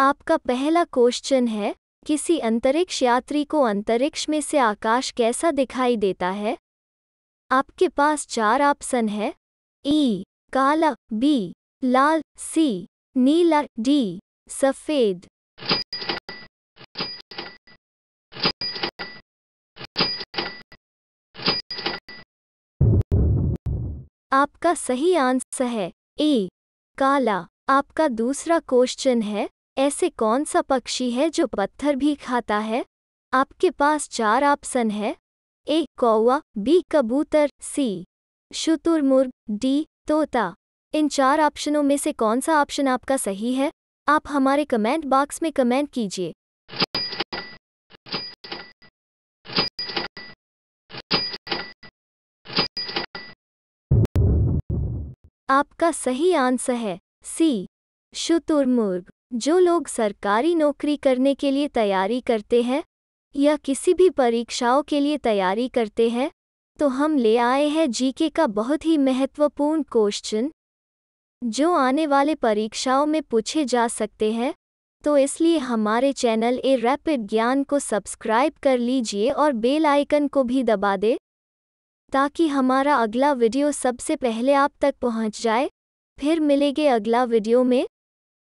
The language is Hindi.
आपका पहला क्वेश्चन है किसी अंतरिक्ष यात्री को अंतरिक्ष में से आकाश कैसा दिखाई देता है आपके पास चार ऑप्शन है ई काला बी लाल सी नीला डी सफेद आपका सही आंसर है ए e, काला आपका दूसरा क्वेश्चन है ऐसे कौन सा पक्षी है जो पत्थर भी खाता है आपके पास चार ऑप्शन है ए कौआ बी कबूतर सी शुतुरमुर्ग डी तोता इन चार ऑप्शनों में से कौन सा ऑप्शन आपका सही है आप हमारे कमेंट बॉक्स में कमेंट कीजिए आपका सही आंसर है सी शुतुरमुर्ग जो लोग सरकारी नौकरी करने के लिए तैयारी करते हैं या किसी भी परीक्षाओं के लिए तैयारी करते हैं तो हम ले आए हैं जीके का बहुत ही महत्वपूर्ण क्वेश्चन जो आने वाले परीक्षाओं में पूछे जा सकते हैं तो इसलिए हमारे चैनल ए रैपिड ज्ञान को सब्सक्राइब कर लीजिए और बेल आइकन को भी दबा दे ताकि हमारा अगला वीडियो सबसे पहले आप तक पहुंच जाए फिर मिलेंगे अगला वीडियो में